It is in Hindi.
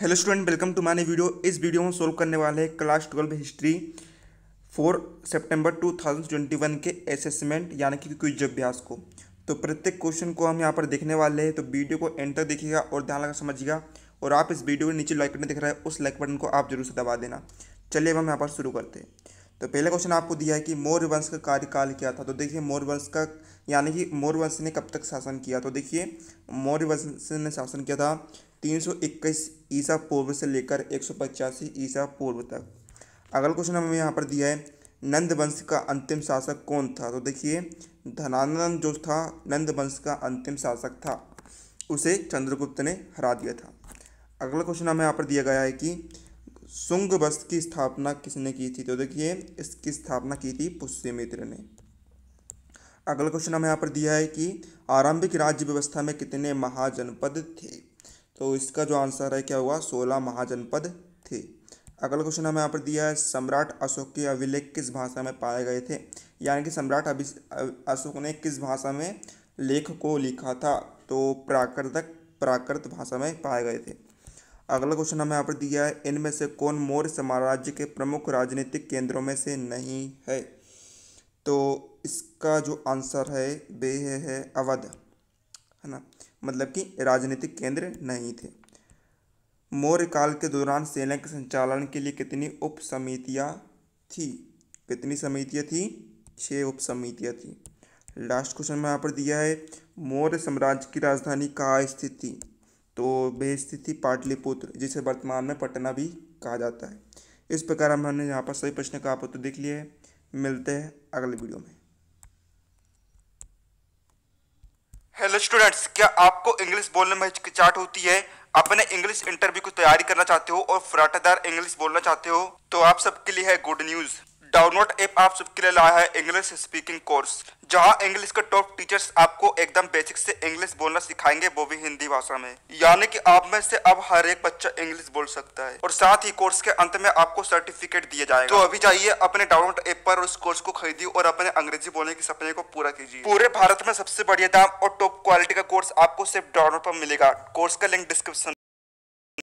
हेलो स्टूडेंट वेलकम टू मानी वीडियो इस वीडियो में सोल्व करने वाले हैं क्लास ट्वेल्व हिस्ट्री फोर सितंबर 2021 के असेसमेंट यानी कि क्विज अभ्यास को तो प्रत्येक क्वेश्चन को हम यहाँ पर देखने वाले हैं तो वीडियो को एंड तक देखिएगा और ध्यान लगा समझिएगा और आप इस वीडियो के नीचे लाइक बटन दिख रहा है उस लाइक बटन को आप जरूर से दबा देना चलिए अब हम यहाँ पर शुरू करते हैं तो पहला क्वेश्चन आपको दिया है कि मौर्य वंश का कार्यकाल क्या था तो देखिए मौर्य वंश का यानी कि मौर्य वंश ने कब तक शासन किया तो देखिए मौर्य वंश ने शासन किया था 321 ईसा पूर्व से लेकर एक ईसा पूर्व तक अगला क्वेश्चन हमें यहाँ पर दिया है नंद वंश का अंतिम शासक कौन था तो देखिए धनानंद जो था नंद वंश का अंतिम शासक था उसे चंद्रगुप्त ने हरा दिया था अगला क्वेश्चन हमें यहाँ पर दिया गया है कि शुंग वस्त की स्थापना किसने की थी तो देखिए इसकी स्थापना की थी पुष्यमित्र ने अगला क्वेश्चन हमें यहाँ पर दिया है कि आरंभिक राज्य व्यवस्था में कितने महाजनपद थे तो इसका जो आंसर है क्या हुआ सोलह महाजनपद थे अगला क्वेश्चन हमें यहाँ पर दिया है सम्राट अशोक के अभिलेख किस भाषा में पाए गए थे यानी कि सम्राट अभि अशोक ने किस भाषा में लेख को लिखा था तो प्राकृतक प्राकृत भाषा में पाए गए थे अगला क्वेश्चन हमें यहाँ पर दिया है इनमें से कौन मौर्य साम्राज्य के प्रमुख राजनीतिक केंद्रों में से नहीं है तो इसका जो आंसर है वे है अवध है ना मतलब कि राजनीतिक केंद्र नहीं थे मौर्य काल के दौरान सेना के संचालन के लिए कितनी उप समितियाँ थी कितनी समितियाँ थी छः उप समितियाँ थी लास्ट क्वेश्चन में यहाँ पर दिया है मौर्य साम्राज्य की राजधानी कहाँ स्थित थी तो भेजती थी पाटलिपुत्र जिसे वर्तमान में पटना भी कहा जाता है इस प्रकार हमने यहाँ पर सभी प्रश्न का आप उत्तर देख लिया है मिलते हैं अगले वीडियो में हेलो स्टूडेंट्स क्या आपको इंग्लिश बोलने में हिचकिचाट होती है अपने इंग्लिश इंटरव्यू की तैयारी करना चाहते हो और फराटेदार इंग्लिश बोलना चाहते हो तो आप सबके लिए है गुड न्यूज़ डाउनलोड ऐप आप सबके लिए लाया है इंग्लिश स्पीकिंग कोर्स जहां इंग्लिश के टॉप टीचर्स आपको एकदम बेसिक से इंग्लिश बोलना सिखाएंगे वो भी हिंदी भाषा में यानी कि आप में से अब हर एक बच्चा इंग्लिश बोल सकता है और साथ ही कोर्स के अंत में आपको सर्टिफिकेट दिया जाएगा तो अभी जाइए अपने डाउनलोड ऐप पर उस कोर्स को खरीदिए और अपने अंग्रेजी बोलने के सपने को पूरा कीजिए पूरे भारत में सबसे बढ़िया दाम और टॉप क्वालिटी का कोर्स आपको सिर्फ डाउनलोड पर मिलेगा कोर्स का लिंक डिस्क्रिप्शन